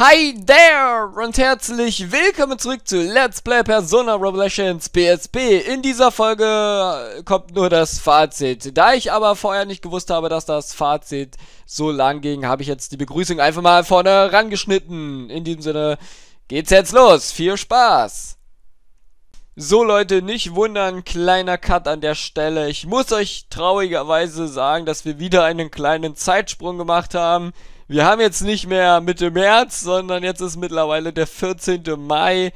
Hi there und herzlich willkommen zurück zu Let's Play Persona Revelations PSP. In dieser Folge äh, kommt nur das Fazit. Da ich aber vorher nicht gewusst habe, dass das Fazit so lang ging, habe ich jetzt die Begrüßung einfach mal vorne rangeschnitten. In diesem Sinne geht's jetzt los. Viel Spaß! So Leute, nicht wundern, kleiner Cut an der Stelle. Ich muss euch traurigerweise sagen, dass wir wieder einen kleinen Zeitsprung gemacht haben. Wir haben jetzt nicht mehr Mitte März, sondern jetzt ist mittlerweile der 14. Mai.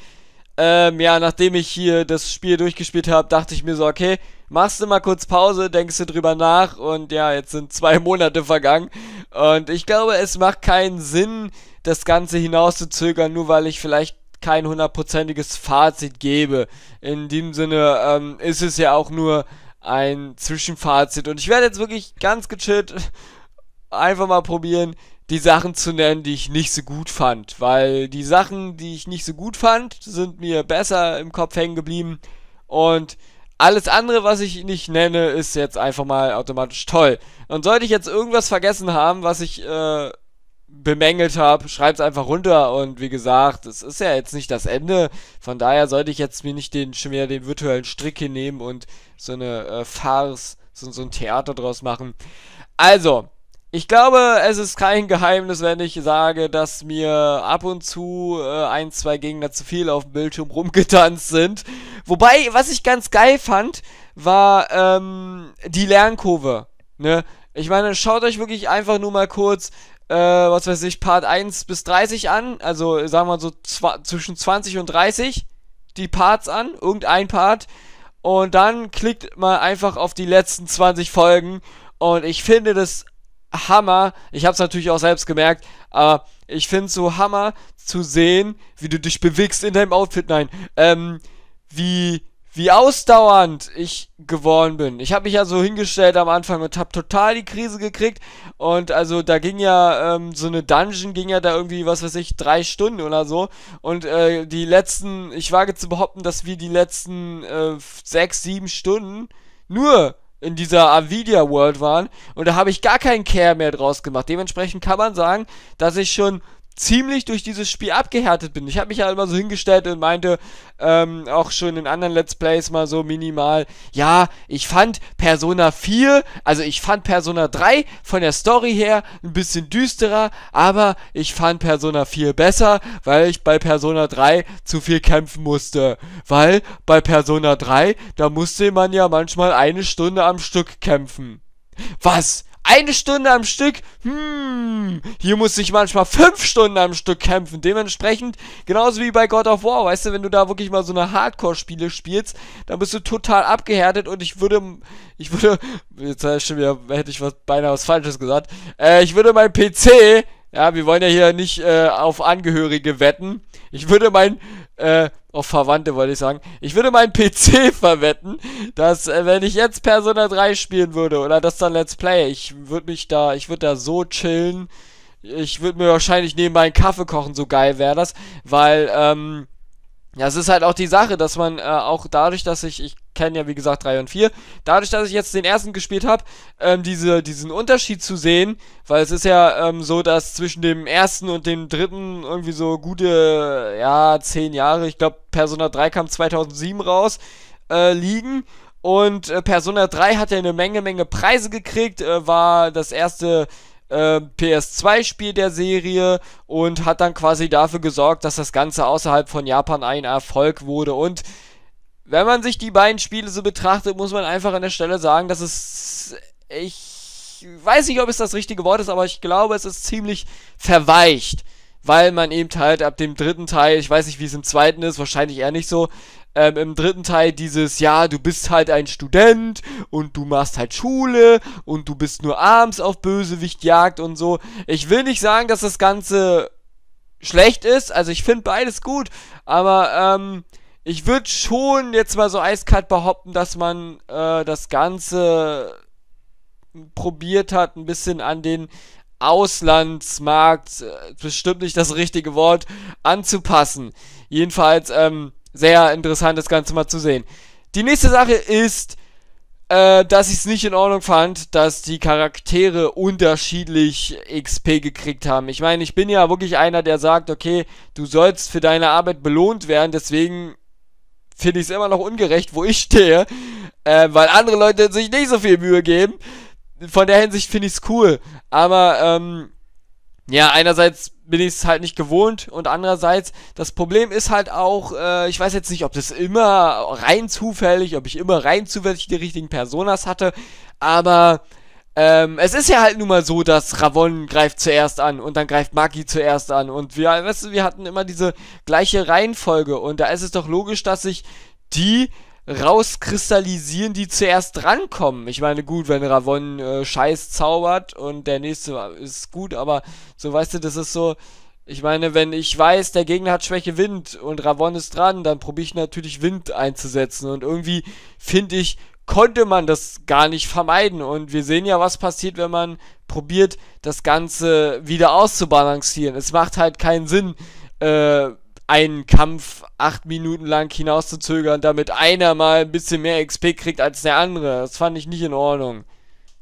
Ähm, ja, nachdem ich hier das Spiel durchgespielt habe, dachte ich mir so, okay, machst du mal kurz Pause, denkst du drüber nach und ja, jetzt sind zwei Monate vergangen und ich glaube, es macht keinen Sinn, das Ganze hinauszuzögern, nur weil ich vielleicht kein hundertprozentiges Fazit gebe. In dem Sinne ähm, ist es ja auch nur ein Zwischenfazit und ich werde jetzt wirklich ganz gechillt einfach mal probieren, die Sachen zu nennen, die ich nicht so gut fand, weil die Sachen, die ich nicht so gut fand, sind mir besser im Kopf hängen geblieben und alles andere, was ich nicht nenne, ist jetzt einfach mal automatisch toll. Und sollte ich jetzt irgendwas vergessen haben, was ich äh, bemängelt habe, es einfach runter. Und wie gesagt, es ist ja jetzt nicht das Ende. Von daher sollte ich jetzt mir nicht den schon wieder den virtuellen Strick hinnehmen und so eine äh, Farce, so, so ein Theater draus machen. Also, ich glaube, es ist kein Geheimnis, wenn ich sage, dass mir ab und zu äh, ein, zwei Gegner zu viel auf dem Bildschirm rumgetanzt sind. Wobei, was ich ganz geil fand, war ähm, die Lernkurve. Ne? Ich meine, schaut euch wirklich einfach nur mal kurz, äh, was weiß ich, Part 1 bis 30 an. Also sagen wir so zwischen 20 und 30 die Parts an, irgendein Part. Und dann klickt mal einfach auf die letzten 20 Folgen. Und ich finde das Hammer. Ich habe es natürlich auch selbst gemerkt, aber ich finde so Hammer zu sehen, wie du dich bewegst in deinem Outfit. Nein, ähm, wie wie ausdauernd ich geworden bin. Ich habe mich ja so hingestellt am Anfang und habe total die Krise gekriegt. Und also da ging ja ähm, so eine Dungeon, ging ja da irgendwie, was weiß ich, drei Stunden oder so. Und äh, die letzten, ich wage zu behaupten, dass wir die letzten äh, sechs, sieben Stunden nur in dieser Avidia World waren und da habe ich gar keinen Care mehr draus gemacht. Dementsprechend kann man sagen, dass ich schon ziemlich durch dieses Spiel abgehärtet bin. Ich habe mich ja immer so hingestellt und meinte ähm, auch schon in anderen Let's Plays mal so minimal, ja, ich fand Persona 4, also ich fand Persona 3 von der Story her ein bisschen düsterer, aber ich fand Persona 4 besser, weil ich bei Persona 3 zu viel kämpfen musste. Weil bei Persona 3, da musste man ja manchmal eine Stunde am Stück kämpfen. Was? eine Stunde am Stück, hm, hier muss ich manchmal fünf Stunden am Stück kämpfen. Dementsprechend, genauso wie bei God of War, weißt du, wenn du da wirklich mal so eine Hardcore-Spiele spielst, dann bist du total abgehärtet und ich würde, ich würde, jetzt schon wieder, hätte ich was, beinahe was Falsches gesagt, äh, ich würde mein PC ja, wir wollen ja hier nicht äh, auf Angehörige wetten. Ich würde mein, äh, auf Verwandte wollte ich sagen. Ich würde mein PC verwetten, dass äh, wenn ich jetzt Persona 3 spielen würde oder das dann Let's Play, ich würde mich da, ich würde da so chillen. Ich würde mir wahrscheinlich nebenbei einen Kaffee kochen, so geil wäre das, weil ähm, ja, es ist halt auch die Sache, dass man äh, auch dadurch, dass ich, ich kenne ja wie gesagt 3 und 4, dadurch, dass ich jetzt den ersten gespielt habe, ähm, diese, diesen Unterschied zu sehen, weil es ist ja ähm, so, dass zwischen dem ersten und dem dritten irgendwie so gute, ja, 10 Jahre, ich glaube Persona 3 kam 2007 raus, äh, liegen und äh, Persona 3 hat ja eine Menge, Menge Preise gekriegt, äh, war das erste ähm, PS2-Spiel der Serie und hat dann quasi dafür gesorgt, dass das Ganze außerhalb von Japan ein Erfolg wurde. Und wenn man sich die beiden Spiele so betrachtet, muss man einfach an der Stelle sagen, dass es. Ich weiß nicht, ob es das richtige Wort ist, aber ich glaube, es ist ziemlich verweicht weil man eben halt ab dem dritten Teil, ich weiß nicht, wie es im zweiten ist, wahrscheinlich eher nicht so, ähm, im dritten Teil dieses, ja, du bist halt ein Student und du machst halt Schule und du bist nur abends auf Bösewichtjagd und so. Ich will nicht sagen, dass das Ganze schlecht ist, also ich finde beides gut, aber ähm, ich würde schon jetzt mal so eiskalt behaupten, dass man äh, das Ganze probiert hat, ein bisschen an den Auslandsmarkt, äh, bestimmt nicht das richtige Wort, anzupassen. Jedenfalls, ähm, sehr interessant, das Ganze mal zu sehen. Die nächste Sache ist, äh, dass ich es nicht in Ordnung fand, dass die Charaktere unterschiedlich XP gekriegt haben. Ich meine, ich bin ja wirklich einer, der sagt, okay, du sollst für deine Arbeit belohnt werden, deswegen finde ich es immer noch ungerecht, wo ich stehe, äh, weil andere Leute sich nicht so viel Mühe geben. Von der Hinsicht finde ich es cool. Aber, ähm, ja, einerseits bin ich es halt nicht gewohnt und andererseits, das Problem ist halt auch, äh, ich weiß jetzt nicht, ob das immer rein zufällig, ob ich immer rein zufällig die richtigen Personas hatte, aber ähm, es ist ja halt nun mal so, dass Ravon greift zuerst an und dann greift Maki zuerst an und wir, weißt du, wir hatten immer diese gleiche Reihenfolge und da ist es doch logisch, dass ich die rauskristallisieren, die zuerst drankommen. Ich meine, gut, wenn Ravon äh, Scheiß zaubert und der nächste ist gut, aber so weißt du, das ist so. Ich meine, wenn ich weiß, der Gegner hat Schwäche Wind und Ravon ist dran, dann probiere ich natürlich Wind einzusetzen. Und irgendwie finde ich, konnte man das gar nicht vermeiden. Und wir sehen ja, was passiert, wenn man probiert, das Ganze wieder auszubalancieren. Es macht halt keinen Sinn, äh, einen Kampf acht Minuten lang hinauszuzögern, damit einer mal ein bisschen mehr XP kriegt als der andere. Das fand ich nicht in Ordnung.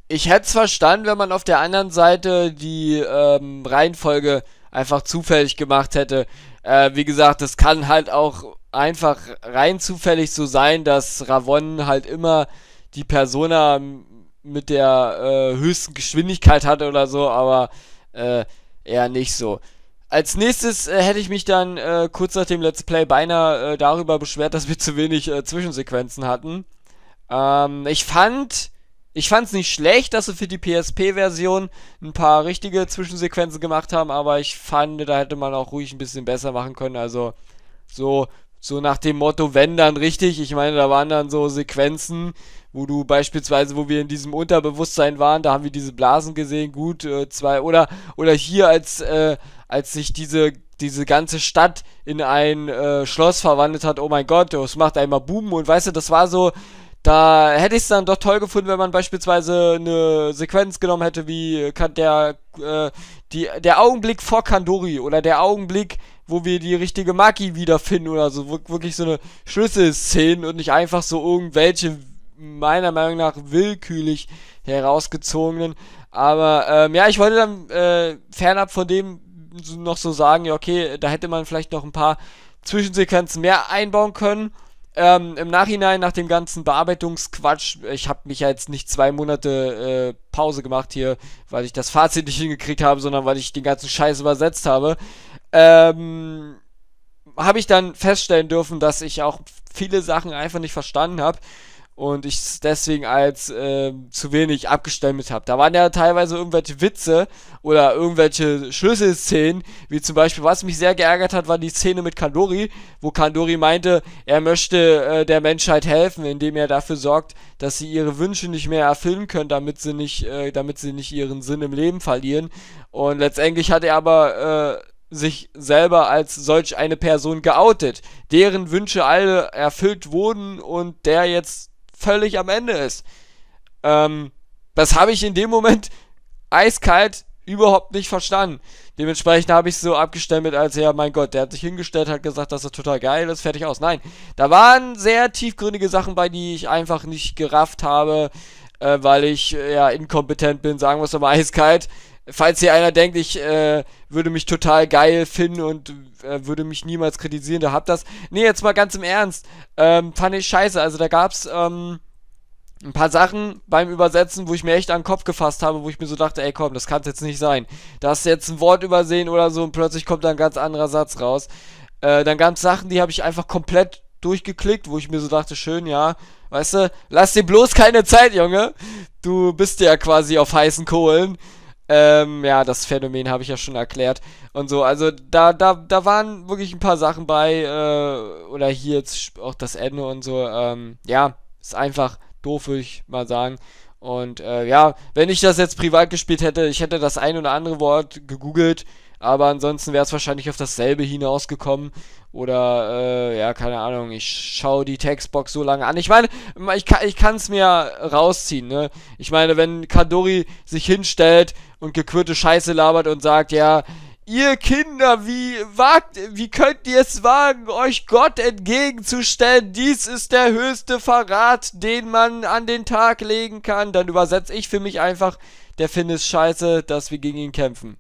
Ich hätte es verstanden, wenn man auf der anderen Seite die ähm, Reihenfolge einfach zufällig gemacht hätte. Äh, wie gesagt, es kann halt auch einfach rein zufällig so sein, dass Ravon halt immer die Persona mit der äh, höchsten Geschwindigkeit hat oder so, aber äh, eher nicht so. Als nächstes äh, hätte ich mich dann äh, kurz nach dem Let's Play beinahe äh, darüber beschwert, dass wir zu wenig äh, Zwischensequenzen hatten. Ähm, ich fand, ich fand es nicht schlecht, dass sie für die PSP-Version ein paar richtige Zwischensequenzen gemacht haben, aber ich fand, da hätte man auch ruhig ein bisschen besser machen können. Also so, so nach dem Motto, wenn dann richtig. Ich meine, da waren dann so Sequenzen, wo du beispielsweise, wo wir in diesem Unterbewusstsein waren, da haben wir diese Blasen gesehen, gut, äh, zwei, oder, oder hier, als, äh, als sich diese, diese ganze Stadt in ein äh, Schloss verwandelt hat, oh mein Gott, das macht einmal Boom und weißt du, das war so, da hätte ich es dann doch toll gefunden, wenn man beispielsweise eine Sequenz genommen hätte, wie äh, der, äh, die, der Augenblick vor Kandori oder der Augenblick, wo wir die richtige Maki wiederfinden oder so. Wirklich so eine Schlüsselszene und nicht einfach so irgendwelche meiner Meinung nach willkürlich herausgezogenen. Aber ähm, ja, ich wollte dann äh, fernab von dem noch so sagen, ja, okay, da hätte man vielleicht noch ein paar Zwischensequenzen mehr einbauen können. Ähm, Im Nachhinein, nach dem ganzen Bearbeitungsquatsch, ich habe mich ja jetzt nicht zwei Monate äh, Pause gemacht hier, weil ich das Fazit nicht hingekriegt habe, sondern weil ich den ganzen Scheiß übersetzt habe. Ähm, habe ich dann feststellen dürfen, dass ich auch viele Sachen einfach nicht verstanden habe und ich es deswegen als äh, zu wenig abgestempelt habe. Da waren ja teilweise irgendwelche Witze oder irgendwelche Schlüsselszenen, wie zum Beispiel, was mich sehr geärgert hat, war die Szene mit Kandori, wo Kandori meinte, er möchte äh, der Menschheit helfen, indem er dafür sorgt, dass sie ihre Wünsche nicht mehr erfüllen können, damit sie nicht, äh, damit sie nicht ihren Sinn im Leben verlieren. Und letztendlich hat er aber äh, sich selber als solch eine Person geoutet, deren Wünsche alle erfüllt wurden und der jetzt völlig am Ende ist. Ähm, das habe ich in dem Moment eiskalt überhaupt nicht verstanden. Dementsprechend habe ich es so abgestempelt, als ja, mein Gott, der hat sich hingestellt, hat gesagt, dass er total geil ist, fertig aus. Nein, da waren sehr tiefgründige Sachen bei, die ich einfach nicht gerafft habe, äh, weil ich äh, ja inkompetent bin, sagen wir es nochmal eiskalt. Falls hier einer denkt, ich äh, würde mich total geil finden und äh, würde mich niemals kritisieren, da habt das. Nee, jetzt mal ganz im Ernst. Ähm, fand ich scheiße. Also da gab's ähm, ein paar Sachen beim Übersetzen, wo ich mir echt an den Kopf gefasst habe, wo ich mir so dachte, ey komm, das kann's jetzt nicht sein. Da hast du jetzt ein Wort übersehen oder so und plötzlich kommt da ein ganz anderer Satz raus. Äh, dann gab's Sachen, die habe ich einfach komplett durchgeklickt, wo ich mir so dachte, schön, ja, weißt du, lass dir bloß keine Zeit, Junge. Du bist ja quasi auf heißen Kohlen. Ähm, ja, das Phänomen habe ich ja schon erklärt. Und so, also da, da, da waren wirklich ein paar Sachen bei, äh, oder hier jetzt auch das Ende und so, ähm, ja, ist einfach doof, würde ich mal sagen. Und äh, ja, wenn ich das jetzt privat gespielt hätte, ich hätte das ein oder andere Wort gegoogelt, aber ansonsten wäre es wahrscheinlich auf dasselbe hinausgekommen. Oder, äh, ja, keine Ahnung, ich schaue die Textbox so lange an. Ich meine, ich, ich kann es mir rausziehen, ne? Ich meine, wenn Kadori sich hinstellt und gekürte Scheiße labert und sagt, ja, ihr Kinder, wie wagt, wie könnt ihr es wagen, euch Gott entgegenzustellen? Dies ist der höchste Verrat, den man an den Tag legen kann. Dann übersetze ich für mich einfach, der Finn ist scheiße, dass wir gegen ihn kämpfen.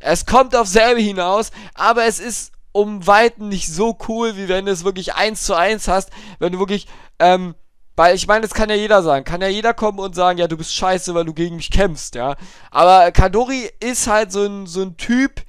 Es kommt auf selbe hinaus, aber es ist um Weiten nicht so cool, wie wenn du es wirklich eins zu eins hast, wenn du wirklich, ähm, weil ich meine, das kann ja jeder sagen. Kann ja jeder kommen und sagen, ja, du bist scheiße, weil du gegen mich kämpfst, ja. Aber Kadori ist halt so ein, so ein Typ,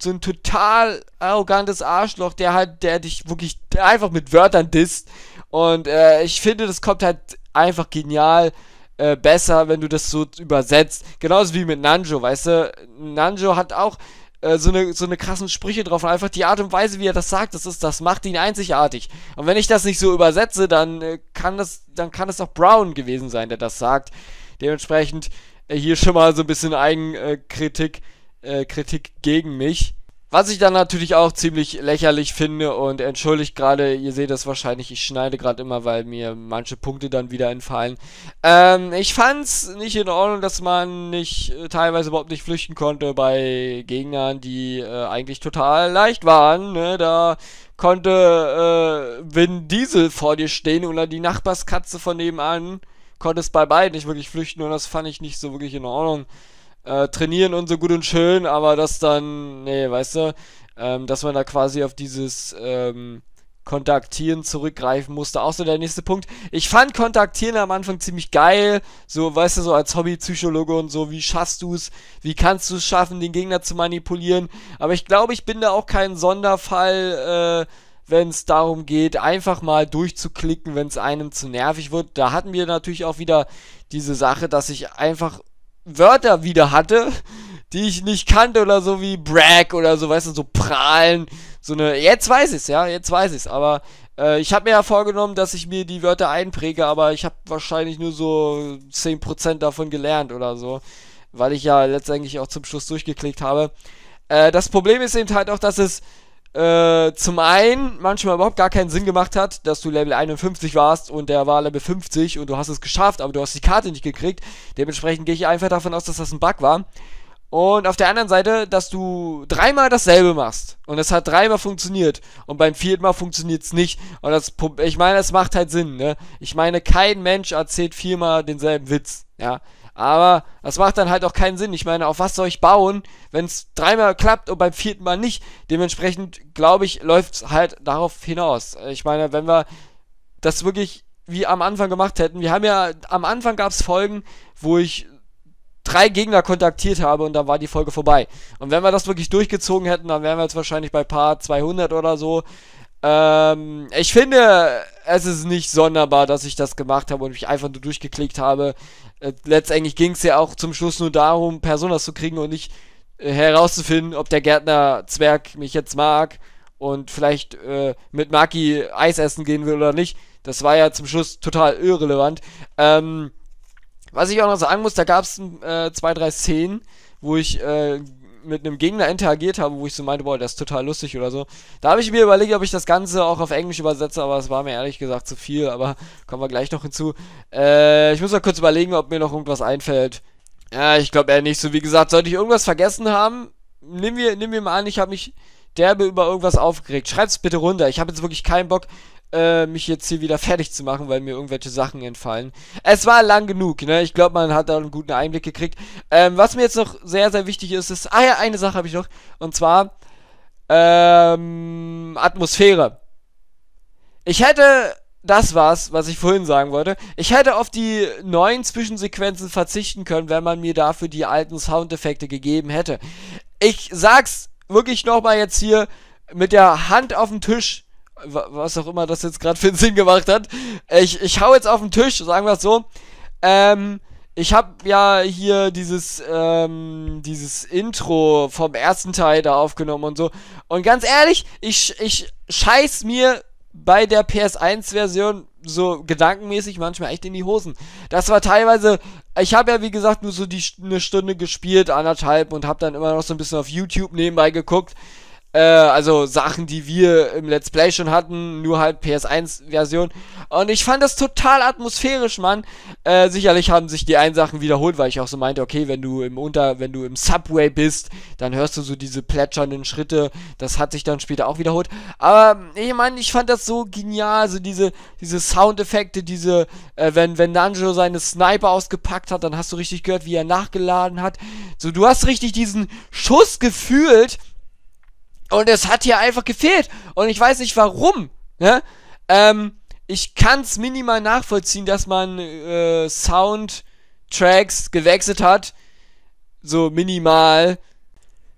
so ein total arrogantes Arschloch, der halt, der dich wirklich einfach mit Wörtern disst. Und äh, ich finde, das kommt halt einfach genial äh, besser, wenn du das so übersetzt. Genauso wie mit Nanjo, weißt du? Nanjo hat auch äh, so eine so eine krassen Sprüche drauf und einfach die Art und Weise, wie er das sagt, das ist das macht ihn einzigartig. Und wenn ich das nicht so übersetze, dann äh, kann das dann kann es auch Brown gewesen sein, der das sagt. Dementsprechend äh, hier schon mal so ein bisschen Eigenkritik äh, Kritik gegen mich. Was ich dann natürlich auch ziemlich lächerlich finde und entschuldigt gerade, ihr seht das wahrscheinlich, ich schneide gerade immer, weil mir manche Punkte dann wieder entfallen. Ähm, ich fand's nicht in Ordnung, dass man nicht äh, teilweise überhaupt nicht flüchten konnte bei Gegnern, die äh, eigentlich total leicht waren. Ne? Da konnte äh, Vin Diesel vor dir stehen oder die Nachbarskatze von nebenan. Konntest bei beiden nicht wirklich flüchten und das fand ich nicht so wirklich in Ordnung äh, trainieren und so gut und schön, aber das dann, nee, weißt du, ähm, dass man da quasi auf dieses ähm, Kontaktieren zurückgreifen musste. Auch so der nächste Punkt. Ich fand Kontaktieren am Anfang ziemlich geil. So, weißt du, so als Hobbypsychologe und so, wie schaffst du es? Wie kannst du es schaffen, den Gegner zu manipulieren? Aber ich glaube, ich bin da auch kein Sonderfall, äh, wenn es darum geht, einfach mal durchzuklicken, wenn es einem zu nervig wird. Da hatten wir natürlich auch wieder diese Sache, dass ich einfach Wörter wieder hatte, die ich nicht kannte oder so wie brag oder so, weißt du, so prahlen, so eine, jetzt weiß ich's, ja, jetzt weiß ich's, aber äh, ich habe mir ja vorgenommen, dass ich mir die Wörter einpräge, aber ich habe wahrscheinlich nur so 10% davon gelernt oder so, weil ich ja letztendlich auch zum Schluss durchgeklickt habe. Äh, das Problem ist eben halt auch, dass es äh, zum einen manchmal überhaupt gar keinen Sinn gemacht hat, dass du Level 51 warst und der war Level 50 und du hast es geschafft, aber du hast die Karte nicht gekriegt. Dementsprechend gehe ich einfach davon aus, dass das ein Bug war. Und auf der anderen Seite, dass du dreimal dasselbe machst. Und es hat dreimal funktioniert. Und beim vierten Mal funktioniert es nicht. Und das, ich meine, es macht halt Sinn, ne? Ich meine, kein Mensch erzählt viermal denselben Witz, ja? Aber das macht dann halt auch keinen Sinn. Ich meine, auf was soll ich bauen, wenn es dreimal klappt und beim vierten Mal nicht? Dementsprechend, glaube ich, läuft es halt darauf hinaus. Ich meine, wenn wir das wirklich wie am Anfang gemacht hätten, wir haben ja, am Anfang gab es Folgen, wo ich drei Gegner kontaktiert habe und dann war die Folge vorbei. Und wenn wir das wirklich durchgezogen hätten, dann wären wir jetzt wahrscheinlich bei Part 200 oder so. Ähm, ich finde, es ist nicht sonderbar, dass ich das gemacht habe und mich einfach nur durchgeklickt habe. Äh, letztendlich ging es ja auch zum Schluss nur darum, Personas zu kriegen und nicht äh, herauszufinden, ob der Gärtner Zwerg mich jetzt mag und vielleicht äh, mit Maki Eis essen gehen will oder nicht. Das war ja zum Schluss total irrelevant. Ähm, was ich auch noch sagen muss, da gab es äh, zwei, drei Szenen, wo ich äh, mit einem Gegner interagiert habe, wo ich so meinte, boah, das ist total lustig oder so. Da habe ich mir überlegt, ob ich das Ganze auch auf Englisch übersetze, aber es war mir ehrlich gesagt zu viel, aber kommen wir gleich noch hinzu. Äh, ich muss mal kurz überlegen, ob mir noch irgendwas einfällt. Ja, ich glaube eher nicht so. Wie gesagt, sollte ich irgendwas vergessen haben, nehmen wir, nehmen wir mal an, ich habe mich derbe über irgendwas aufgeregt. es bitte runter. Ich habe jetzt wirklich keinen Bock, äh, mich jetzt hier wieder fertig zu machen, weil mir irgendwelche Sachen entfallen. Es war lang genug, ne? Ich glaube, man hat da einen guten Einblick gekriegt. Ähm, was mir jetzt noch sehr, sehr wichtig ist, ist. Ah ja, eine Sache habe ich noch. Und zwar. Ähm, Atmosphäre. Ich hätte das war's, was ich vorhin sagen wollte. Ich hätte auf die neuen Zwischensequenzen verzichten können, wenn man mir dafür die alten Soundeffekte gegeben hätte. Ich sag's wirklich nochmal jetzt hier mit der Hand auf dem Tisch was auch immer das jetzt gerade für einen Sinn gemacht hat. Ich, ich hau jetzt auf den Tisch, sagen wir es so. Ähm, ich habe ja hier dieses, ähm, dieses Intro vom ersten Teil da aufgenommen und so. Und ganz ehrlich, ich, ich scheiß mir bei der PS1-Version so gedankenmäßig manchmal echt in die Hosen. Das war teilweise, ich habe ja wie gesagt nur so die eine Stunde gespielt, anderthalb und habe dann immer noch so ein bisschen auf YouTube nebenbei geguckt. Äh, also Sachen, die wir im Let's Play schon hatten, nur halt PS1-Version. Und ich fand das total atmosphärisch, Mann. Äh, sicherlich haben sich die einen Sachen wiederholt, weil ich auch so meinte, okay, wenn du im Unter, wenn du im Subway bist, dann hörst du so diese plätschernden Schritte. Das hat sich dann später auch wiederholt. Aber ich meine, ich fand das so genial, so diese, diese Soundeffekte, diese, äh, wenn, wenn Nanjo seine Sniper ausgepackt hat, dann hast du richtig gehört, wie er nachgeladen hat. So, du hast richtig diesen Schuss gefühlt und es hat hier einfach gefehlt. Und ich weiß nicht warum. Ne? Ähm, ich kann es minimal nachvollziehen, dass man äh, Soundtracks gewechselt hat. So minimal.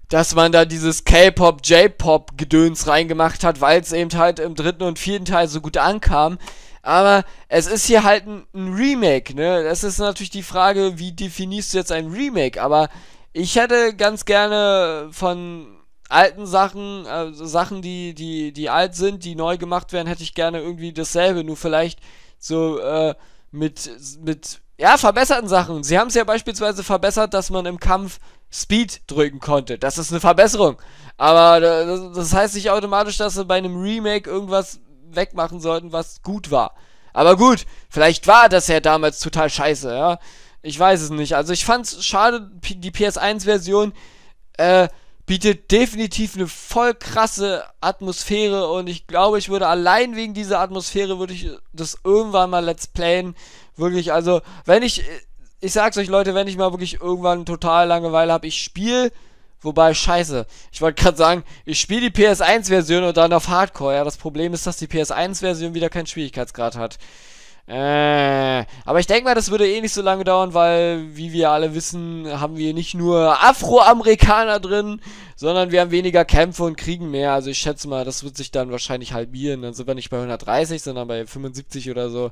Dass man da dieses K-Pop, J-Pop-Gedöns reingemacht hat, weil es eben halt im dritten und vierten Teil so gut ankam. Aber es ist hier halt ein, ein Remake, ne? Das ist natürlich die Frage, wie definierst du jetzt ein Remake? Aber ich hätte ganz gerne von alten Sachen, also Sachen, die, die, die alt sind, die neu gemacht werden, hätte ich gerne irgendwie dasselbe, nur vielleicht so äh, mit, mit, ja, verbesserten Sachen. Sie haben es ja beispielsweise verbessert, dass man im Kampf Speed drücken konnte. Das ist eine Verbesserung. Aber das, das heißt nicht automatisch, dass sie bei einem Remake irgendwas wegmachen sollten, was gut war. Aber gut, vielleicht war das ja damals total scheiße, ja. Ich weiß es nicht. Also ich fand's schade, die PS1-Version, äh, bietet definitiv eine voll krasse Atmosphäre und ich glaube, ich würde allein wegen dieser Atmosphäre würde ich das irgendwann mal Let's Playen. Wirklich, also, wenn ich, ich sag's euch Leute, wenn ich mal wirklich irgendwann total Langeweile habe, ich spiele, wobei, scheiße, ich wollte gerade sagen, ich spiele die PS1-Version und dann auf Hardcore, ja, das Problem ist, dass die PS1-Version wieder keinen Schwierigkeitsgrad hat. Äh, aber ich denke mal, das würde eh nicht so lange dauern, weil, wie wir alle wissen, haben wir nicht nur Afroamerikaner drin, sondern wir haben weniger Kämpfe und kriegen mehr. Also ich schätze mal, das wird sich dann wahrscheinlich halbieren. Dann sind wir nicht bei 130, sondern bei 75 oder so.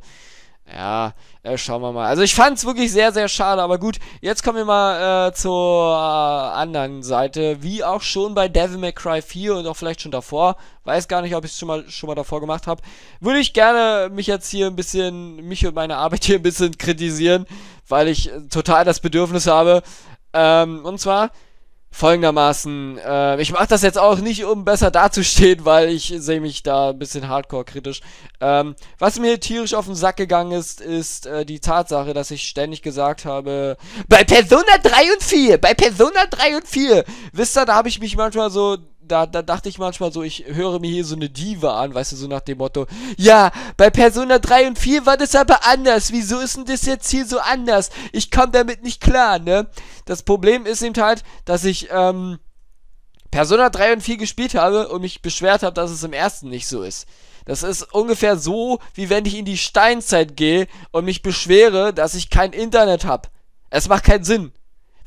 Ja, äh, schauen wir mal. Also ich fand's wirklich sehr, sehr schade, aber gut, jetzt kommen wir mal äh, zur äh, anderen Seite. Wie auch schon bei Devil May Cry 4 und auch vielleicht schon davor, weiß gar nicht, ob ich es schon mal, schon mal davor gemacht habe, würde ich gerne mich jetzt hier ein bisschen, mich und meine Arbeit hier ein bisschen kritisieren, weil ich äh, total das Bedürfnis habe. Ähm, und zwar folgendermaßen, äh, ich mache das jetzt auch nicht, um besser dazustehen, weil ich sehe mich da ein bisschen hardcore kritisch. Ähm, was mir tierisch auf den Sack gegangen ist, ist äh, die Tatsache, dass ich ständig gesagt habe, bei Persona 3 und 4, bei Persona 3 und 4, wisst ihr, da habe ich mich manchmal so da, da dachte ich manchmal so, ich höre mir hier so eine Diva an, weißt du, so nach dem Motto, ja, bei Persona 3 und 4 war das aber anders, wieso ist denn das jetzt hier so anders? Ich komme damit nicht klar, ne? Das Problem ist eben halt, dass ich, ähm, Persona 3 und 4 gespielt habe und mich beschwert habe, dass es im ersten nicht so ist. Das ist ungefähr so, wie wenn ich in die Steinzeit gehe und mich beschwere, dass ich kein Internet habe. Es macht keinen Sinn.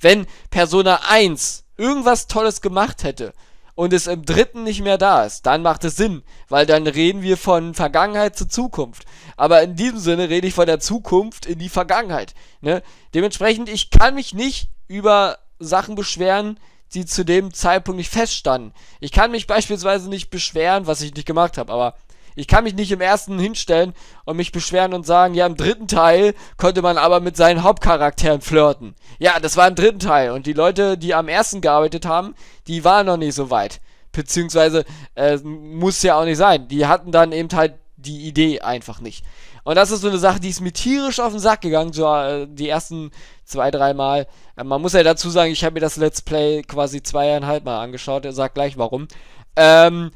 Wenn Persona 1 irgendwas Tolles gemacht hätte, und es im dritten nicht mehr da ist, dann macht es Sinn, weil dann reden wir von Vergangenheit zu Zukunft. Aber in diesem Sinne rede ich von der Zukunft in die Vergangenheit. Ne? Dementsprechend, ich kann mich nicht über Sachen beschweren, die zu dem Zeitpunkt nicht feststanden. Ich kann mich beispielsweise nicht beschweren, was ich nicht gemacht habe, aber ich kann mich nicht im ersten hinstellen und mich beschweren und sagen, ja, im dritten Teil konnte man aber mit seinen Hauptcharakteren flirten. Ja, das war im dritten Teil. Und die Leute, die am ersten gearbeitet haben, die waren noch nicht so weit. Beziehungsweise, äh, muss ja auch nicht sein. Die hatten dann eben halt die Idee einfach nicht. Und das ist so eine Sache, die ist mir tierisch auf den Sack gegangen, so äh, die ersten zwei, dreimal. Äh, man muss ja dazu sagen, ich habe mir das Let's Play quasi zweieinhalb Mal angeschaut, er sagt gleich warum. Ähm,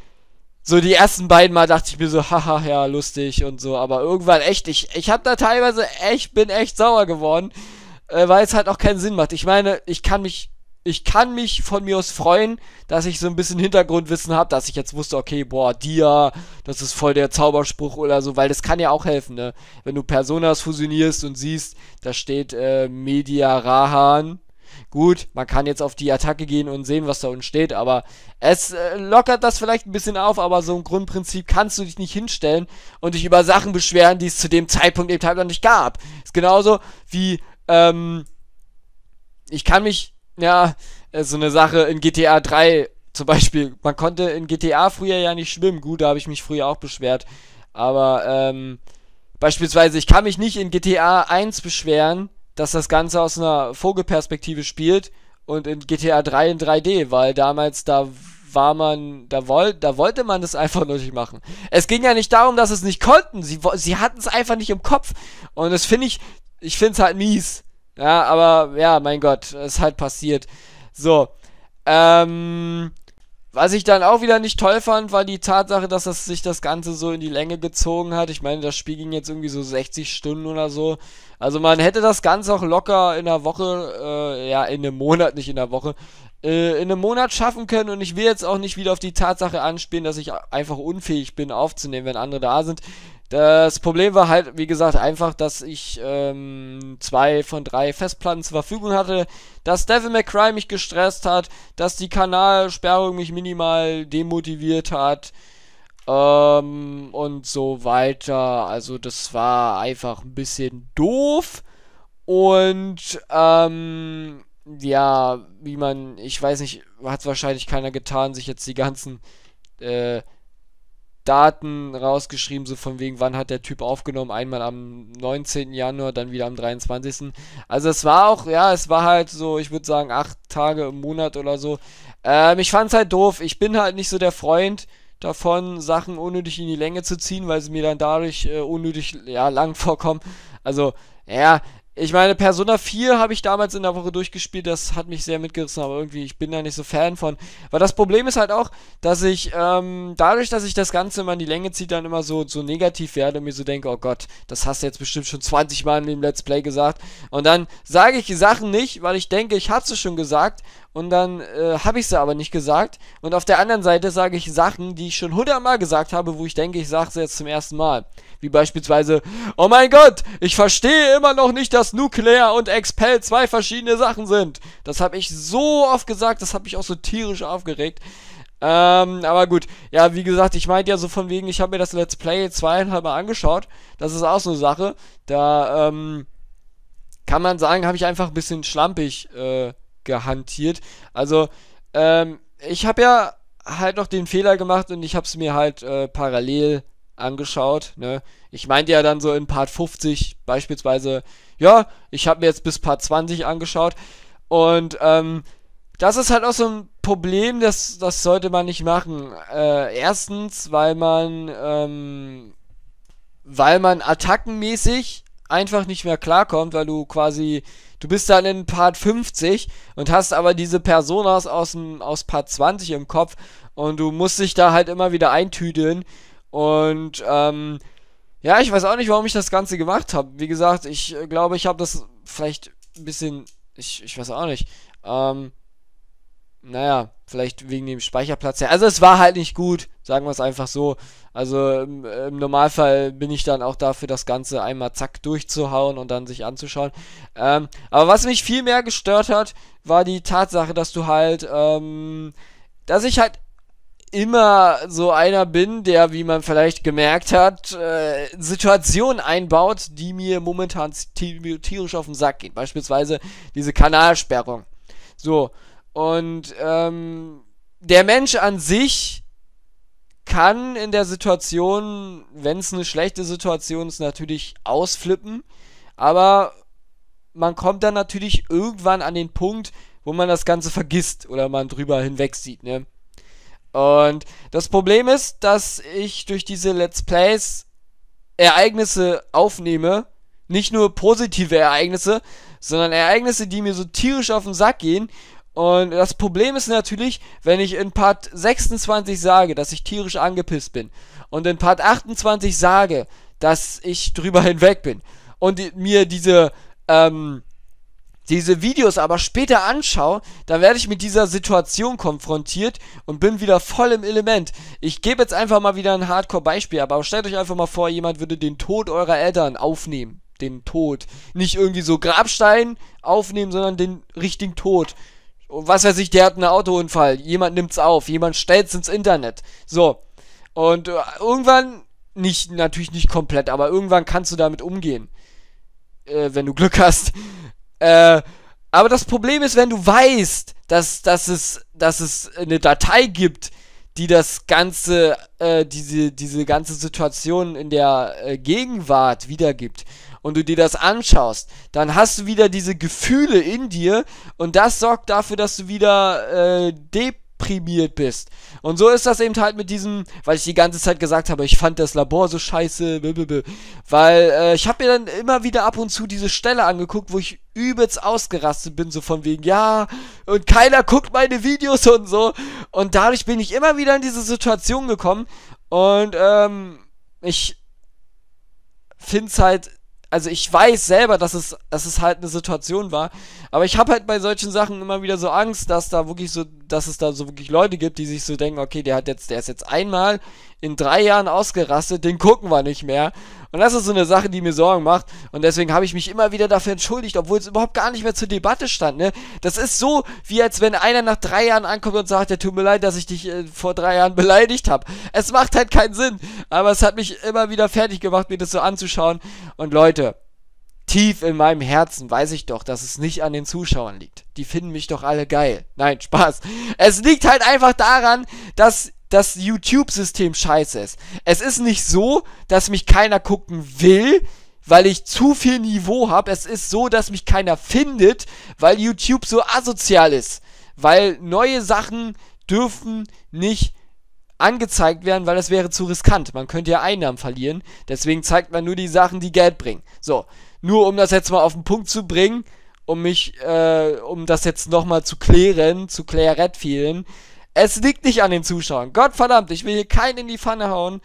so die ersten beiden Mal dachte ich mir so, haha, ja, lustig und so, aber irgendwann echt, ich, ich hab da teilweise echt, bin echt sauer geworden, äh, weil es halt auch keinen Sinn macht. Ich meine, ich kann mich, ich kann mich von mir aus freuen, dass ich so ein bisschen Hintergrundwissen hab, dass ich jetzt wusste, okay, boah, Dia, das ist voll der Zauberspruch oder so, weil das kann ja auch helfen, ne? Wenn du Personas fusionierst und siehst, da steht äh, Media Rahan, Gut, man kann jetzt auf die Attacke gehen und sehen, was da unten steht, aber es äh, lockert das vielleicht ein bisschen auf, aber so im Grundprinzip kannst du dich nicht hinstellen und dich über Sachen beschweren, die es zu dem Zeitpunkt eben halt noch nicht gab. Ist genauso wie, ähm, ich kann mich, ja, äh, so eine Sache in GTA 3 zum Beispiel, man konnte in GTA früher ja nicht schwimmen, gut, da habe ich mich früher auch beschwert, aber, ähm, Beispielsweise, ich kann mich nicht in GTA 1 beschweren, dass das Ganze aus einer Vogelperspektive spielt und in GTA 3 in 3D, weil damals da war man, da, woll, da wollte man das einfach nur nicht machen. Es ging ja nicht darum, dass es nicht konnten. Sie, sie hatten es einfach nicht im Kopf. Und das finde ich, ich finde es halt mies. Ja, aber ja, mein Gott, es ist halt passiert. So. Ähm, was ich dann auch wieder nicht toll fand, war die Tatsache, dass das, sich das Ganze so in die Länge gezogen hat. Ich meine, das Spiel ging jetzt irgendwie so 60 Stunden oder so. Also man hätte das Ganze auch locker in einer Woche, äh, ja, in einem Monat, nicht in einer Woche, äh, in einem Monat schaffen können und ich will jetzt auch nicht wieder auf die Tatsache anspielen, dass ich einfach unfähig bin aufzunehmen, wenn andere da sind. Das Problem war halt, wie gesagt, einfach, dass ich ähm, zwei von drei Festplatten zur Verfügung hatte, dass Devil May Cry mich gestresst hat, dass die Kanalsperrung mich minimal demotiviert hat ähm, und so weiter. Also das war einfach ein bisschen doof und ähm, ja, wie man, ich weiß nicht, hat wahrscheinlich keiner getan, sich jetzt die ganzen äh, Daten rausgeschrieben, so von wegen, wann hat der Typ aufgenommen, einmal am 19. Januar, dann wieder am 23. Also es war auch, ja, es war halt so, ich würde sagen, acht Tage im Monat oder so. Ähm, ich fand's halt doof, ich bin halt nicht so der Freund davon, Sachen unnötig in die Länge zu ziehen, weil sie mir dann dadurch äh, unnötig, ja, lang vorkommen. Also, ja, ich meine, Persona 4 habe ich damals in der Woche durchgespielt, das hat mich sehr mitgerissen, aber irgendwie, ich bin da nicht so Fan von. Weil das Problem ist halt auch, dass ich, ähm, dadurch, dass ich das Ganze immer in die Länge ziehe, dann immer so, so negativ werde und mir so denke, oh Gott, das hast du jetzt bestimmt schon 20 Mal in dem Let's Play gesagt. Und dann sage ich die Sachen nicht, weil ich denke, ich habe sie schon gesagt und dann äh, habe ich sie aber nicht gesagt. Und auf der anderen Seite sage ich Sachen, die ich schon hundertmal gesagt habe, wo ich denke, ich sage sie jetzt zum ersten Mal. Wie beispielsweise, oh mein Gott, ich verstehe immer noch nicht, dass dass Nuklear und Expel zwei verschiedene Sachen sind. Das habe ich so oft gesagt, das habe ich auch so tierisch aufgeregt. Ähm, aber gut, ja, wie gesagt, ich meinte ja so von wegen, ich habe mir das Let's Play zweieinhalb Mal angeschaut. Das ist auch so eine Sache. Da, ähm, kann man sagen, habe ich einfach ein bisschen schlampig äh, gehantiert. Also, ähm, ich habe ja halt noch den Fehler gemacht und ich habe es mir halt äh, parallel angeschaut. Ne? Ich meinte ja dann so in Part 50 beispielsweise, ja, ich habe mir jetzt bis Part 20 angeschaut. Und ähm, das ist halt auch so ein Problem, das, das sollte man nicht machen. Äh, erstens, weil man, ähm, weil man attackenmäßig einfach nicht mehr klarkommt, weil du quasi, du bist dann in Part 50 und hast aber diese Personas aus, dem, aus Part 20 im Kopf und du musst dich da halt immer wieder eintüdeln und ähm, ja, ich weiß auch nicht, warum ich das Ganze gemacht habe. Wie gesagt, ich äh, glaube, ich habe das vielleicht ein bisschen. Ich, ich weiß auch nicht. Ähm, naja, vielleicht wegen dem Speicherplatz. Also es war halt nicht gut, sagen wir es einfach so. Also im, im, Normalfall bin ich dann auch dafür, das Ganze einmal zack durchzuhauen und dann sich anzuschauen. Ähm, aber was mich viel mehr gestört hat, war die Tatsache, dass du halt, ähm, dass ich halt immer so einer bin, der, wie man vielleicht gemerkt hat, äh, Situationen einbaut, die mir momentan tierisch auf den Sack gehen. Beispielsweise diese Kanalsperrung. So. Und ähm, der Mensch an sich kann in der Situation, wenn es eine schlechte Situation ist, natürlich ausflippen. Aber man kommt dann natürlich irgendwann an den Punkt, wo man das Ganze vergisst oder man drüber hinweg sieht. ne? Und das Problem ist, dass ich durch diese Let's Plays Ereignisse aufnehme. Nicht nur positive Ereignisse, sondern Ereignisse, die mir so tierisch auf den Sack gehen. Und das Problem ist natürlich, wenn ich in Part 26 sage, dass ich tierisch angepisst bin und in Part 28 sage, dass ich drüber hinweg bin und mir diese ähm, diese Videos aber später anschaue, dann werde ich mit dieser Situation konfrontiert und bin wieder voll im Element. Ich gebe jetzt einfach mal wieder ein Hardcore-Beispiel, aber stellt euch einfach mal vor, jemand würde den Tod eurer Eltern aufnehmen. Den Tod. Nicht irgendwie so Grabstein aufnehmen, sondern den richtigen Tod. Was weiß ich, der hat einen Autounfall. Jemand nimmt's auf. Jemand stellt's ins Internet. So. Und äh, irgendwann, nicht, natürlich nicht komplett, aber irgendwann kannst du damit umgehen. Äh, wenn du Glück hast. Äh, aber das Problem ist, wenn du weißt, dass, dass, es, dass es eine Datei gibt, die das ganze, äh, diese, diese ganze Situation in der äh, Gegenwart wiedergibt und du dir das anschaust, dann hast du wieder diese Gefühle in dir und das sorgt dafür, dass du wieder äh, de deprimiert bist. Und so ist das eben halt mit diesem, weil ich die ganze Zeit gesagt habe, ich fand das Labor so scheiße, blablabla. weil äh, ich habe mir dann immer wieder ab und zu diese Stelle angeguckt, wo ich übelst ausgerastet bin, so von wegen, ja, und keiner guckt meine Videos und so. Und dadurch bin ich immer wieder in diese Situation gekommen und ähm, ich find's halt also ich weiß selber, dass es, dass es halt eine Situation war, aber ich habe halt bei solchen Sachen immer wieder so Angst, dass da wirklich so dass es da so wirklich Leute gibt, die sich so denken, okay, der hat jetzt, der ist jetzt einmal in drei Jahren ausgerastet, den gucken wir nicht mehr. Und das ist so eine Sache, die mir Sorgen macht. Und deswegen habe ich mich immer wieder dafür entschuldigt, obwohl es überhaupt gar nicht mehr zur Debatte stand. Ne? Das ist so, wie als wenn einer nach drei Jahren ankommt und sagt, ja, tut mir leid, dass ich dich äh, vor drei Jahren beleidigt habe. Es macht halt keinen Sinn. Aber es hat mich immer wieder fertig gemacht, mir das so anzuschauen. Und Leute, tief in meinem Herzen weiß ich doch, dass es nicht an den Zuschauern liegt. Die finden mich doch alle geil. Nein, Spaß. Es liegt halt einfach daran, dass das YouTube-System scheiße ist. Es ist nicht so, dass mich keiner gucken will, weil ich zu viel Niveau habe. Es ist so, dass mich keiner findet, weil YouTube so asozial ist. Weil neue Sachen dürfen nicht angezeigt werden, weil das wäre zu riskant. Man könnte ja Einnahmen verlieren. Deswegen zeigt man nur die Sachen, die Geld bringen. So, nur um das jetzt mal auf den Punkt zu bringen, um mich, äh, um das jetzt nochmal zu klären, zu Claret vielen. Es liegt nicht an den Zuschauern. Gottverdammt, ich will hier keinen in die Pfanne hauen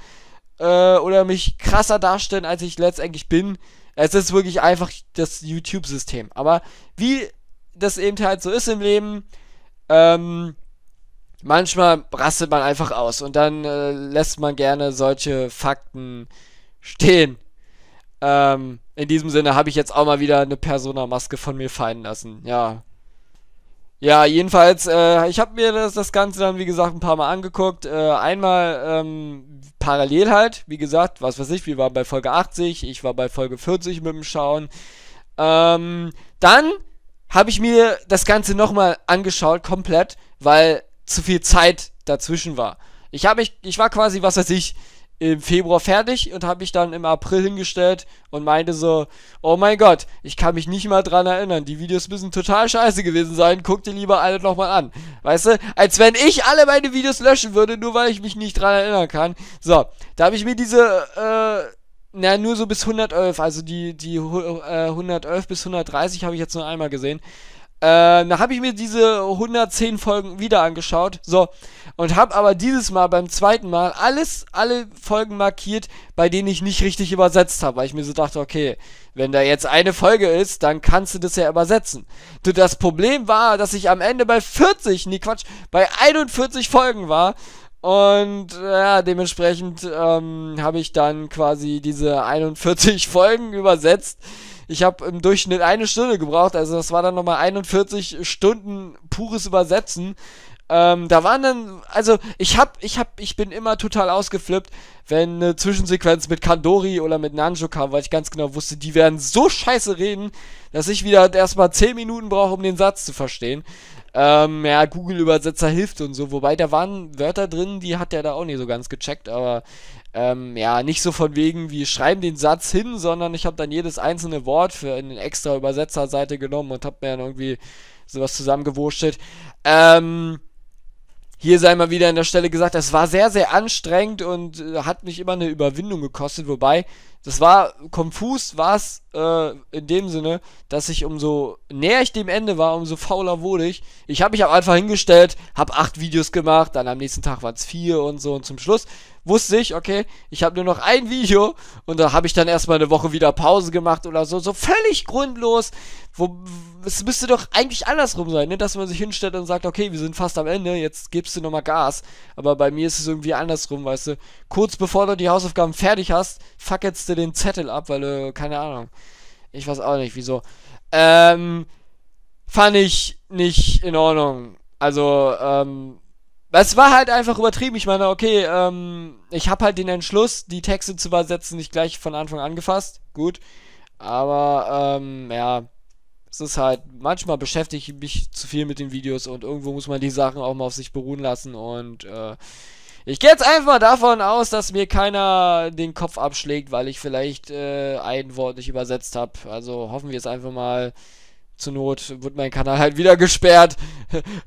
äh, oder mich krasser darstellen, als ich letztendlich bin. Es ist wirklich einfach das YouTube-System. Aber wie das eben halt so ist im Leben, ähm, manchmal rastet man einfach aus und dann äh, lässt man gerne solche Fakten stehen. Ähm, in diesem Sinne habe ich jetzt auch mal wieder eine Persona-Maske von mir fallen lassen. Ja. Ja, jedenfalls, äh, ich habe mir das, das Ganze dann, wie gesagt, ein paar Mal angeguckt. Äh, einmal ähm, parallel halt, wie gesagt, was weiß ich, wir waren bei Folge 80, ich war bei Folge 40 mit dem Schauen. Ähm, dann habe ich mir das Ganze nochmal angeschaut, komplett, weil zu viel Zeit dazwischen war. Ich habe mich, ich war quasi, was weiß ich, im Februar fertig und habe mich dann im April hingestellt und meinte so, oh mein Gott, ich kann mich nicht mal dran erinnern, die Videos müssen total scheiße gewesen sein, guck dir lieber alle nochmal an. Weißt du, als wenn ich alle meine Videos löschen würde, nur weil ich mich nicht dran erinnern kann. So, da habe ich mir diese, äh, na, nur so bis 111, also die, die äh, 111 bis 130 habe ich jetzt nur einmal gesehen. Äh, da habe ich mir diese 110 Folgen wieder angeschaut. So. Und habe aber dieses Mal beim zweiten Mal alles, alle Folgen markiert, bei denen ich nicht richtig übersetzt habe. Weil ich mir so dachte, okay, wenn da jetzt eine Folge ist, dann kannst du das ja übersetzen. Das Problem war, dass ich am Ende bei 40, nee Quatsch, bei 41 Folgen war. Und ja, dementsprechend ähm, habe ich dann quasi diese 41 Folgen übersetzt. Ich habe im Durchschnitt eine Stunde gebraucht, also das war dann nochmal 41 Stunden pures Übersetzen. Ähm, da waren dann, also ich hab, ich hab, ich bin immer total ausgeflippt, wenn eine Zwischensequenz mit Kandori oder mit Nanjo kam, weil ich ganz genau wusste, die werden so scheiße reden, dass ich wieder erstmal 10 Minuten brauche, um den Satz zu verstehen. Ähm, ja, Google-Übersetzer hilft und so, wobei da waren Wörter drin, die hat er da auch nicht so ganz gecheckt, aber ähm, ja, nicht so von wegen, wie schreiben den Satz hin, sondern ich habe dann jedes einzelne Wort für eine extra Übersetzerseite genommen und habe mir dann irgendwie sowas zusammengewurstelt. Ähm, hier sei mal wieder an der Stelle gesagt, es war sehr, sehr anstrengend und äh, hat mich immer eine Überwindung gekostet, wobei das war konfus, war es äh, in dem Sinne, dass ich umso näher ich dem Ende war, umso fauler wurde ich. Ich habe mich aber einfach hingestellt, habe acht Videos gemacht, dann am nächsten Tag waren es vier und so und zum Schluss wusste ich, okay, ich habe nur noch ein Video und da habe ich dann erstmal eine Woche wieder Pause gemacht oder so, so völlig grundlos. Wo, es müsste doch eigentlich andersrum sein, ne? dass man sich hinstellt und sagt, okay, wir sind fast am Ende, jetzt gibst du nochmal Gas. Aber bei mir ist es irgendwie andersrum, weißt du. Kurz bevor du die Hausaufgaben fertig hast, fuck jetzt den dir den Zettel ab, weil äh, keine Ahnung. Ich weiß auch nicht, wieso. Ähm, fand ich nicht in Ordnung. Also, ähm, es war halt einfach übertrieben. Ich meine, okay, ähm, ich habe halt den Entschluss, die Texte zu übersetzen, nicht gleich von Anfang an gefasst. Gut. Aber, ähm, ja, es ist halt, manchmal beschäftige ich mich zu viel mit den Videos und irgendwo muss man die Sachen auch mal auf sich beruhen lassen und, äh, ich gehe jetzt einfach mal davon aus, dass mir keiner den Kopf abschlägt, weil ich vielleicht äh, ein Wort nicht übersetzt habe. Also hoffen wir es einfach mal. Zur Not wird mein Kanal halt wieder gesperrt.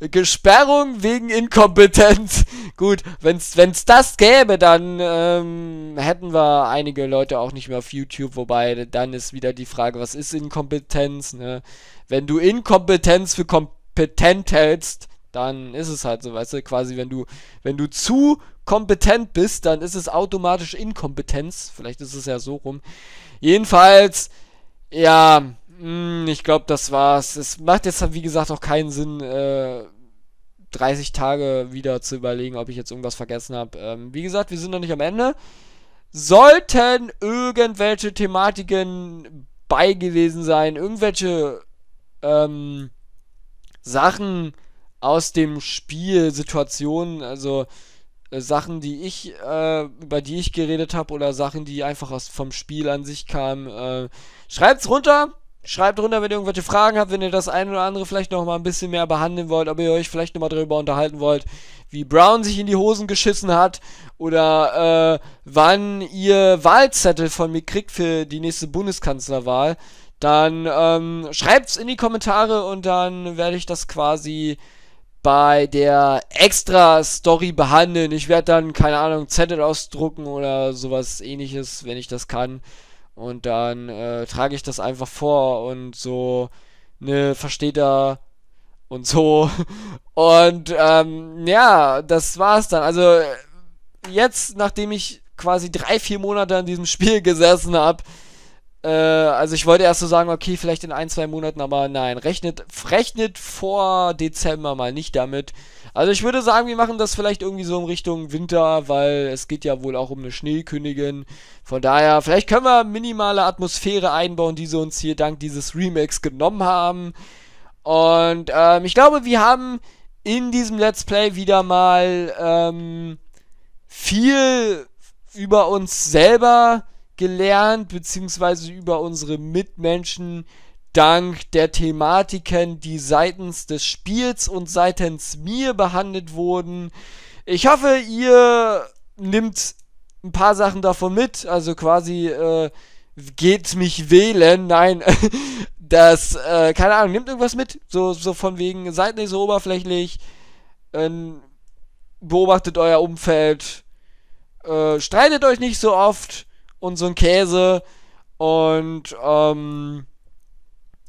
Gesperrung wegen Inkompetenz. Gut, wenn's, wenn's das gäbe, dann ähm, hätten wir einige Leute auch nicht mehr auf YouTube. Wobei, dann ist wieder die Frage, was ist Inkompetenz? Ne? Wenn du Inkompetenz für kompetent hältst, dann ist es halt so, weißt du, quasi wenn du, wenn du zu kompetent bist, dann ist es automatisch Inkompetenz. Vielleicht ist es ja so rum. Jedenfalls, ja, mh, hm, ich glaube, das war's. Es macht jetzt, wie gesagt, auch keinen Sinn, äh, 30 Tage wieder zu überlegen, ob ich jetzt irgendwas vergessen habe. Ähm, wie gesagt, wir sind noch nicht am Ende. Sollten irgendwelche Thematiken bei gewesen sein, irgendwelche ähm, Sachen aus dem Spiel Situationen, also äh, Sachen, die ich, äh, über die ich geredet habe oder Sachen, die einfach aus, vom Spiel an sich kamen. Äh, schreibt's runter, Schreibt runter, wenn ihr irgendwelche Fragen habt, wenn ihr das eine oder andere vielleicht noch mal ein bisschen mehr behandeln wollt, ob ihr euch vielleicht noch mal darüber unterhalten wollt, wie Brown sich in die Hosen geschissen hat oder äh, wann ihr Wahlzettel von mir kriegt für die nächste Bundeskanzlerwahl, dann ähm, es in die Kommentare und dann werde ich das quasi bei der Extra-Story behandeln. Ich werde dann, keine Ahnung, Zettel ausdrucken oder sowas ähnliches, wenn ich das kann. Und dann äh, trage ich das einfach vor und so, ne, versteht er und so. Und ähm, ja, das war's dann. Also jetzt, nachdem ich quasi drei, vier Monate an diesem Spiel gesessen habe, äh, also ich wollte erst so sagen, okay, vielleicht in ein, zwei Monaten, aber nein, rechnet, rechnet vor Dezember mal nicht damit. Also ich würde sagen, wir machen das vielleicht irgendwie so in Richtung Winter, weil es geht ja wohl auch um eine Schneekönigin. Von daher, vielleicht können wir minimale Atmosphäre einbauen, die sie uns hier dank dieses Remakes genommen haben. Und ähm, ich glaube, wir haben in diesem Let's Play wieder mal ähm, viel über uns selber gelernt, beziehungsweise über unsere Mitmenschen dank der Thematiken, die seitens des Spiels und seitens mir behandelt wurden. Ich hoffe, ihr nimmt ein paar Sachen davon mit, also quasi äh, geht mich wählen, nein, das, äh, keine Ahnung, nimmt irgendwas mit, so, so von wegen, seid nicht so oberflächlich, ähm, beobachtet euer Umfeld, äh, streitet euch nicht so oft, und so ein Käse. Und ähm,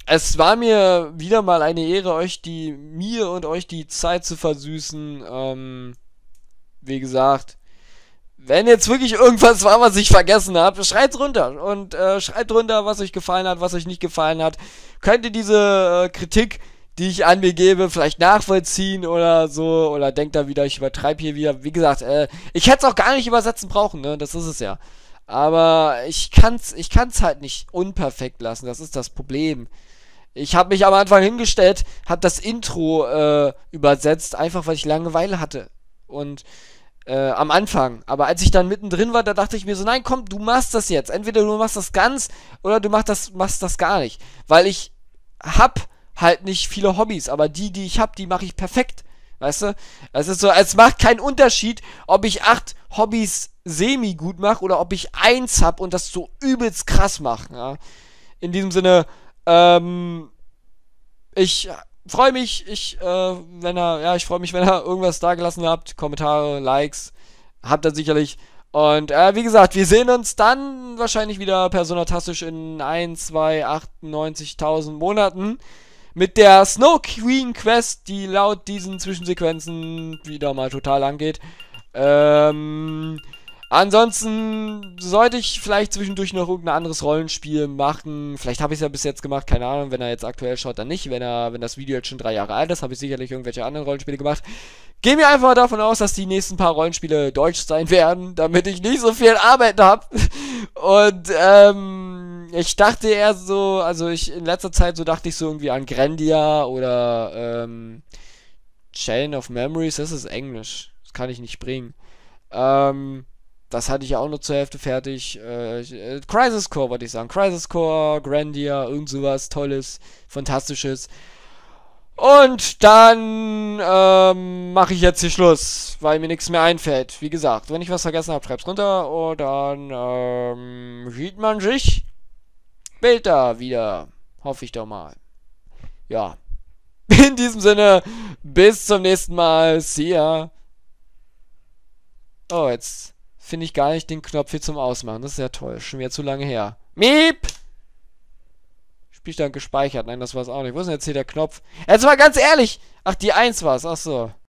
es war mir wieder mal eine Ehre, euch die, mir und euch die Zeit zu versüßen. Ähm, wie gesagt, wenn jetzt wirklich irgendwas war, was ich vergessen habe, schreibt runter und äh, schreibt runter, was euch gefallen hat, was euch nicht gefallen hat. Könnt ihr diese äh, Kritik, die ich an mir gebe, vielleicht nachvollziehen oder so oder denkt da wieder, ich übertreibe hier wieder. Wie gesagt, äh, ich hätte es auch gar nicht übersetzen brauchen, ne? Das ist es ja. Aber ich kann's, ich kann's halt nicht unperfekt lassen. Das ist das Problem. Ich habe mich am Anfang hingestellt, habe das Intro äh, übersetzt, einfach weil ich Langeweile hatte. Und äh, am Anfang. Aber als ich dann mittendrin war, da dachte ich mir so, nein, komm, du machst das jetzt. Entweder du machst das ganz oder du machst das, machst das gar nicht. Weil ich hab halt nicht viele Hobbys, aber die, die ich hab, die mache ich perfekt. Weißt du? Es ist so, es macht keinen Unterschied, ob ich acht Hobbys semi gut mache oder ob ich eins hab und das so übelst krass mache. Ja? In diesem Sinne, ähm, ich freue mich, ich, äh, wenn er, ja, ich freue mich, wenn ihr irgendwas dagelassen habt. Kommentare, Likes, habt ihr sicherlich. Und äh, wie gesagt, wir sehen uns dann wahrscheinlich wieder personatastisch in 1, 2, 98.000 Monaten mit der Snow Queen Quest, die laut diesen Zwischensequenzen wieder mal total angeht. Ähm, ansonsten sollte ich vielleicht zwischendurch noch irgendein anderes Rollenspiel machen. Vielleicht habe ich es ja bis jetzt gemacht, keine Ahnung. Wenn er jetzt aktuell schaut, dann nicht. Wenn er, wenn das Video jetzt schon drei Jahre alt ist, habe ich sicherlich irgendwelche anderen Rollenspiele gemacht. Gehe mir einfach mal davon aus, dass die nächsten paar Rollenspiele deutsch sein werden, damit ich nicht so viel Arbeit habe. Und ähm, ich dachte eher so, also ich in letzter Zeit so dachte ich so irgendwie an Grandia oder ähm, Chain of Memories, das ist Englisch. Das kann ich nicht bringen. Ähm, das hatte ich ja auch nur zur Hälfte fertig. Äh, äh, Crisis Core wollte ich sagen. Crisis Core, Grandia, irgend sowas Tolles, Fantastisches. Und dann ähm, mache ich jetzt hier Schluss, weil mir nichts mehr einfällt. Wie gesagt, wenn ich was vergessen habe, schreib's runter und dann ähm, sieht man sich. Bild da wieder. Hoffe ich doch mal. Ja. In diesem Sinne, bis zum nächsten Mal. See ya. Oh, jetzt finde ich gar nicht den Knopf hier zum Ausmachen. Das ist ja toll. Schon wieder zu lange her. Miep! Spielstand gespeichert. Nein, das war es auch nicht. Wo ist denn jetzt hier der Knopf? Jetzt mal ganz ehrlich! Ach, die 1 war's. Ach so.